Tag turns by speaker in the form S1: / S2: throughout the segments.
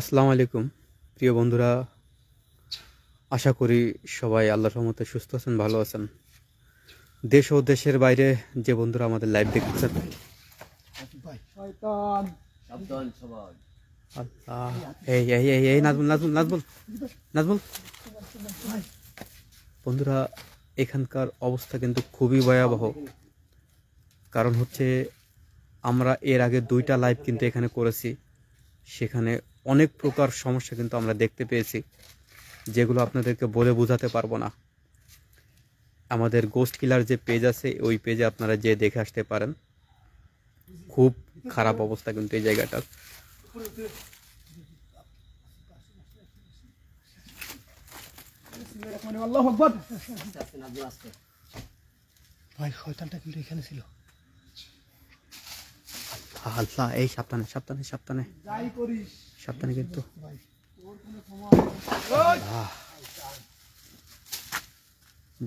S1: আসসালামু আলাইকুম প্রিয় বন্ধুরা আশা করি সবাই আল্লাহর রহমতে সুস্থ আছেন ভালো আছেন দেশ ও দেশের বাইরে যে বন্ধুরা আমাদের লাইভ দেখতেছেন বন্ধুরা এখানকার অবস্থা কিন্তু খুবই ভয়াবহ কারণ হচ্ছে আমরা এর আগে দুইটা লাইভ কিন্তু এখানে করেছি সেখানে অনেক প্রকার সমস্যা কিন্তু আমরা দেখতে পেয়েছি যেগুলো আপনাদেরকে বলে বোঝাতে পারবো না আমাদের গোস্ট কিলার যে পেজ আছে ওই পেজে আপনারা যে দেখে আসতে পারেন খুব খারাপ অবস্থা কিন্তু এই জায়গাটার ভাই শয়তানটা কিন্তু এখানে ছিল আল্লাহ এই সাবধানে সাবধানে সাবধানে যাই করিস সাবধানে কিন্তু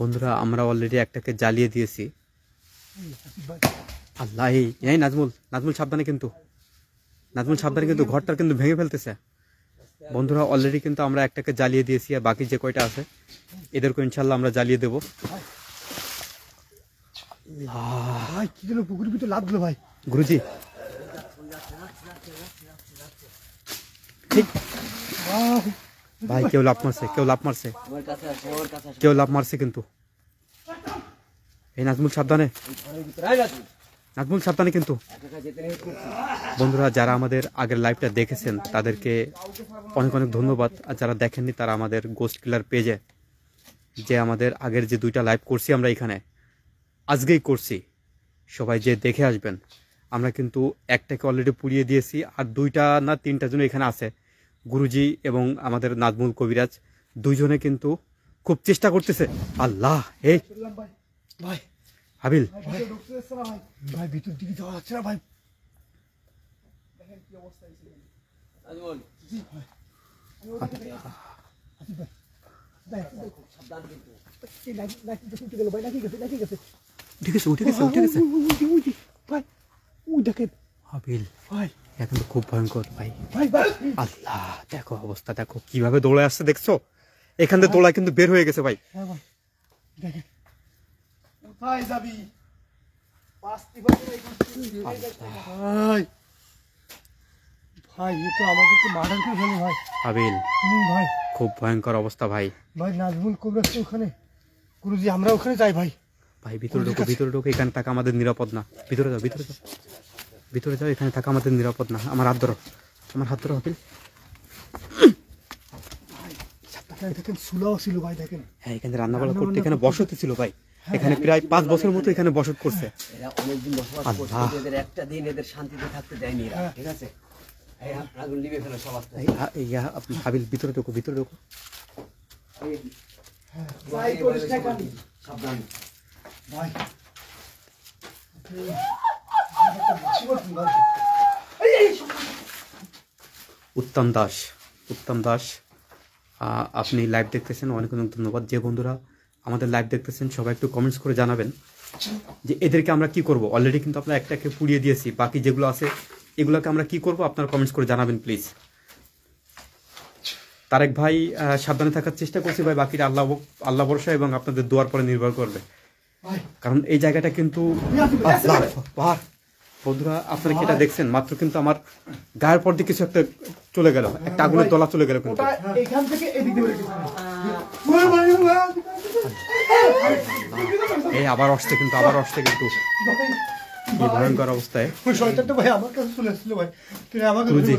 S1: বন্ধুরা আমরা অলরেডি একটাকে জ্বালিয়ে দিয়েছি আল্লাহ এই নাজমুল নাজমুল সাবধানে কিন্তু নাজমুল সাবধানে কিন্তু ঘরটার কিন্তু ভেঙে ফেলতেছে বন্ধুরা অলরেডি কিন্তু আমরা একটাকে জ্বালিয়ে দিয়েছি আর বাকি যে কয়টা আছে এদেরকে ইনশাল্লাহ আমরা জ্বালিয়ে দেবো ভাই কি জন্য পুকুর ভিতরে লাভ ভাই গুরুজি ঠিক ভাই কেউ লাভ মারছে কেউ লাভ মারছে কেউ লাভ মারছে কিন্তু এই নাজমুল সাবধানে নাজমুল সাবধানে কিন্তু বন্ধুরা যারা আমাদের আগের লাইভটা দেখেছেন তাদেরকে অনেক অনেক ধন্যবাদ আর যারা দেখেননি তারা আমাদের গোস্ট কিলার পেজে যে আমাদের আগের যে দুইটা লাইভ করছি আমরা এখানে আজকেই করছি সবাই যে দেখে আসবেন আমরা কিন্তু একটাকে অলরেডি পুড়িয়ে দিয়েছি আর দুইটা না তিনটা জন এখানে আছে গুরুজি এবং আমাদের নাজমুল কবিরাজ দুইজনে কিন্তু খুব চেষ্টা করতেছে আল্লাহ এই ভাই হাবিল ভাই ভিতর দিকে যাওয়া যাচ্ছে না ভাই ঠিক উঠে গেছে উঠে গেছে ভাই ও দেখেন হাবিল ভাই এখন তো খুব ভয়ঙ্কর ভাই আল্লাহ দেখো অবস্থা দেখো কিভাবে দৌড়ে আসছে দেখছো এখান থেকে হ্যাঁ, দৌড়ায় কিন্তু বের হয়ে গেছে ভাই হ্যাঁ, ভাই ওখানে গুরুজি আমরা ওখানে যাই ভাই ভাই ভিতরে ঢোকো ভিতরে ঢোকো এখানে তাকে আমাদের নিরাপদ না ভিতরে যাও ভিতরে যাও ভিতরে যাও এখানে থাকা আমাদের নিরাপদ না আমার হাত ধরো আমার হাত ধরো হাতিল করতে এখানে ছিল ভাই হ্যাঁ, হ্যাঁ। এখানে প্রায় পাঁচ বছর মতো এখানে বসত করছে দেয়নি হ্যাঁ। ঠিক আছে ভিতরে ঢোকো ভিতরে ঢোকো উত্তম দাস উত্তম দাস আপনি লাইভ দেখতেছেন অনেক অনেক ধন্যবাদ যে বন্ধুরা আমাদের লাইভ দেখতেছেন সবাই একটু কমেন্টস করে জানাবেন যে এদেরকে আমরা কি করব অলরেডি কিন্তু আমরা একটাকে পুড়িয়ে দিয়েছি বাকি যেগুলো আছে এগুলোকে আমরা কি করব আপনারা কমেন্টস করে জানাবেন প্লিজ তারেক ভাই সাবধানে থাকার চেষ্টা করছি ভাই বাকিটা আল্লাহ আল্লাহ ভরসা এবং আপনাদের দোয়ার পরে নির্ভর করবে কারণ এই জায়গাটা কিন্তু বন্ধুরা আপনারা কি এটা দেখছেন মাত্র কিন্তু আমার গায়ের পর দিয়ে কিছু একটা চলে গেল একটা আগুনের দলা চলে গেল কিন্তু থেকে এই আবার আসছে কিন্তু আবার আসছে কিন্তু ভয়ঙ্কর অবস্থায় ভাই আমার কাছে চলে ভাই আমাকে গুরুজি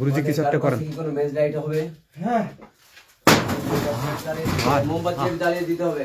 S1: গুরুজি কিছু একটা করেন হ্যাঁ মোমবাতি হ্যাঁ। জ্বালিয়ে দিতে হবে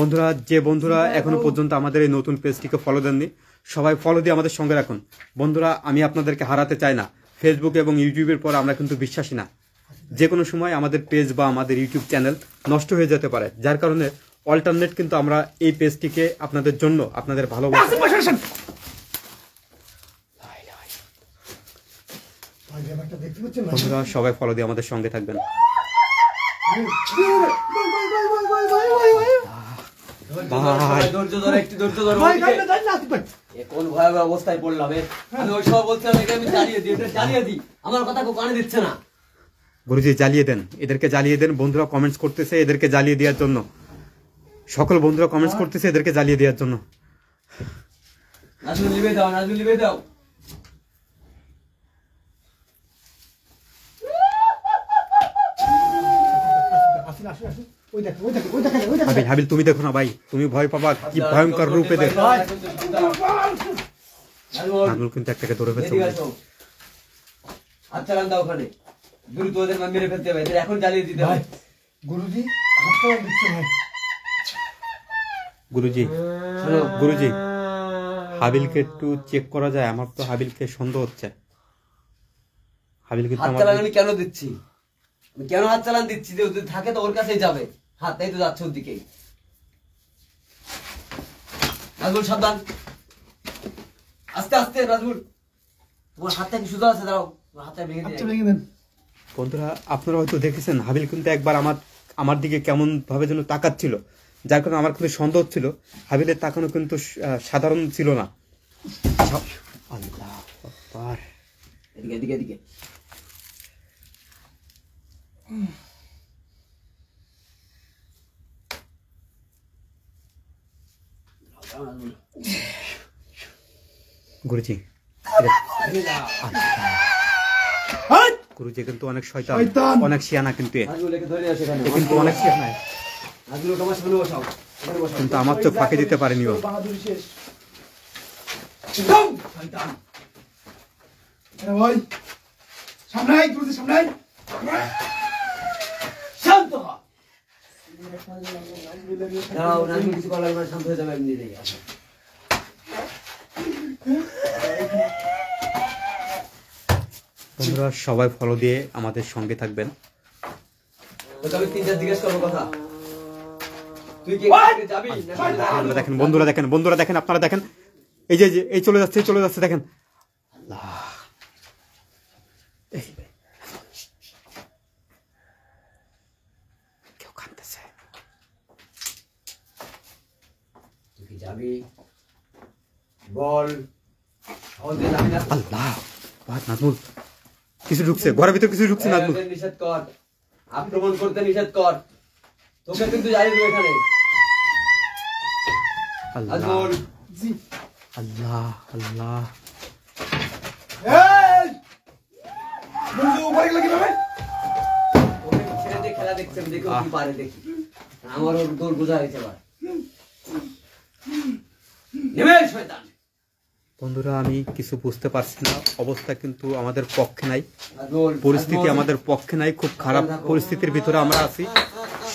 S1: বন্ধুরা যে বন্ধুরা এখনো পর্যন্ত আমাদের এই নতুন পেজটিকে ফলো দেননি সবাই ফলো দিয়ে আমাদের সঙ্গে রাখুন বন্ধুরা আমি আপনাদেরকে হারাতে চাই না ফেসবুক এবং ইউটিউবের পর আমরা কিন্তু বিশ্বাসী না যে কোনো সময় আমাদের পেজ বা আমাদের ইউটিউব চ্যানেল নষ্ট হয়ে যেতে পারে যার কারণে অল্টারনেট কিন্তু আমরা এই পেজটিকে আপনাদের জন্য আপনাদের ভালোবাসা বন্ধুরা সবাই ফলো দিয়ে আমাদের সঙ্গে থাকবেন অবস্থায় পড়লাম হ্যাঁ। আমি দিই আমার কথা দিচ্ছে না গুরুজি জ্বালিয়ে দেন এদেরকে জ্বালিয়ে দেন বন্ধুরা কমেন্টস করতেছে এদেরকে জ্বালিয়ে দেওয়ার জন্য সকল বন্ধুরা কমেন্টস হ্যাঁ। করতেছে এদেরকে জ্বালিয়ে দেওয়ার জন্য আসুন আসুন হাবিল তুমি দেখো না ভাই তুমি ভয় পাবা কি ভয়ঙ্কর রূপে কিন্তু একটাকে ধরে ফেলছে হাবিলকে একটু চেক করা যায় আমার তো হাবিলকে সন্দেহ হচ্ছে আমি কেন দিচ্ছি কেন হাত চালান দিচ্ছি যে থাকে তো ওর কাছেই যাবে হাতটাই তো যাচ্ছে ওর দিকেই রাজবুল সাবধান আস্তে আস্তে রাজবুল তোমার হাতটা কি সুদা আছে দাঁড়াও তোমার হাতটা ভেঙে ভেঙে দেন বন্ধুরা আপনারা হয়তো দেখেছেন হাবিল কিন্তু একবার আমার আমার দিকে কেমন ভাবে যেন তাকাচ্ছিল যার কারণে আমার কিন্তু সন্দেহ ছিল হাবিলের তাকানো কিন্তু সাধারণ ছিল না আল্লাহ এদিকে এদিকে এদিকে গুরুজি গুরুজি কিন্তু অনেক শয়তান অনেক শিয়ানা কিন্তু কিন্তু অনেক শিয়ানা কিন্তু আমার তো ফাঁকে দিতে পারেনি ও সামনে সামনে বন্ধুরা সবাই ফলো দিয়ে আমাদের সঙ্গে থাকবেন দেখেন বন্ধুরা দেখেন বন্ধুরা দেখেন আপনারা দেখেন এই যে এই চলে যাচ্ছে চলে যাচ্ছে দেখেন আল্লাহ বল আল্লাহ বাদ নাজমুল কিছু ঢুকছে ঘরের ভিতর কিছু ঢুকছে নাজমুল নিষেধ কর আক্রমণ করতে নিষেধ কর তোকে কিন্তু এখানে আল্লাহ আল্লাহ আল্লাহ খেলা দেখছেন দেখো কি পারে দেখি আমার ওর বোঝা হয়েছে এবার বন্ধুরা আমি কিছু বুঝতে পারছি না অবস্থা কিন্তু আমাদের পক্ষে নাই পরিস্থিতি আমাদের পক্ষে নাই খুব খারাপ পরিস্থিতির ভিতরে আমরা আছি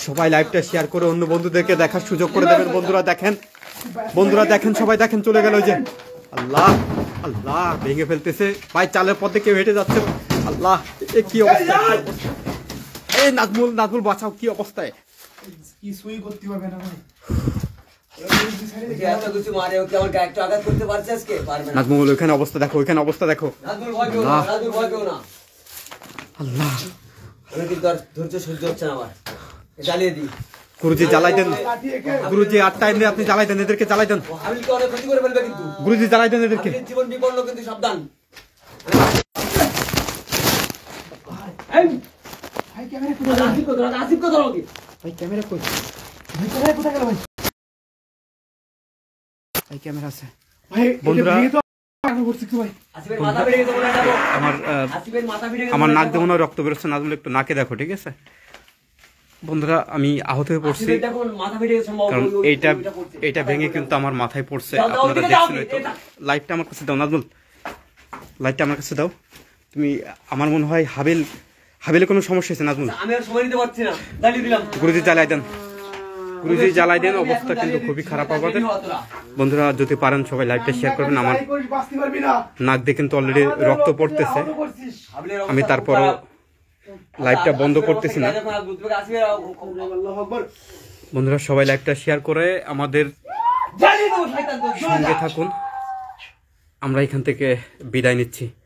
S1: সবাই লাইভটা শেয়ার করে অন্য বন্ধুদেরকে দেখার সুযোগ করে দেবেন বন্ধুরা দেখেন বন্ধুরা দেখেন সবাই দেখেন চলে গেল যে আল্লাহ আল্লাহ ভেঙে ফেলতেছে ভাই চালের পথে কেউ হেঁটে যাচ্ছে আল্লাহ এ কি অবস্থা এই নাজমুল নাজমুল বাঁচাও কি অবস্থায় করতে না ভাই মানে অবস্থা দেখো অবস্থা দেখো ধৈর্য জ্বালিয়ে দিই গুরুজি গুরুজি টাইম আপনি জ্বালাইতেন এদেরকে জ্বালাইতেন গুরুজি জ্বালাইতেন এদেরকে জীবন বিপন্ন কিন্তু সাবধান ভাই ক্যামেরা কোথায় কোথায় ভাই ক্যামেরা কোথায় ভাই ক্যামেরা কোথায় গেল ভাই এই ক্যামেরা আছে বন্ধুরা আমার নাক দিয়ে রক্ত বেরোচ্ছে না একটু নাকে দেখো ঠিক আছে বন্ধুরা আমি আহত হয়ে পড়ছি কারণ এইটা এইটা ভেঙে কিন্তু আমার মাথায় পড়ছে আপনারা দেখছেন হয়তো লাইটটা আমার কাছে দাও নাজমুল লাইটটা আমার কাছে দাও তুমি আমার মনে হয় হাবিল হাবিলে কোনো সমস্যা হয়েছে নাজমুল আচ্ছা, আমি আর সময় নিতে পারছি না দিলাম গুরুজি দেন রুজি জ্বালাই দেন অবস্থা কিন্তু খুবই খারাপ আমাদের বন্ধুরা যদি পারেন সবাই লাইভটা শেয়ার করবেন আমার নাক দিয়ে কিন্তু অলরেডি রক্ত পড়তেছে আমি তারপরও লাইভটা বন্ধ করতেছি না বন্ধুরা সবাই লাইভটা শেয়ার করে আমাদের সঙ্গে থাকুন আমরা এখান থেকে বিদায় নিচ্ছি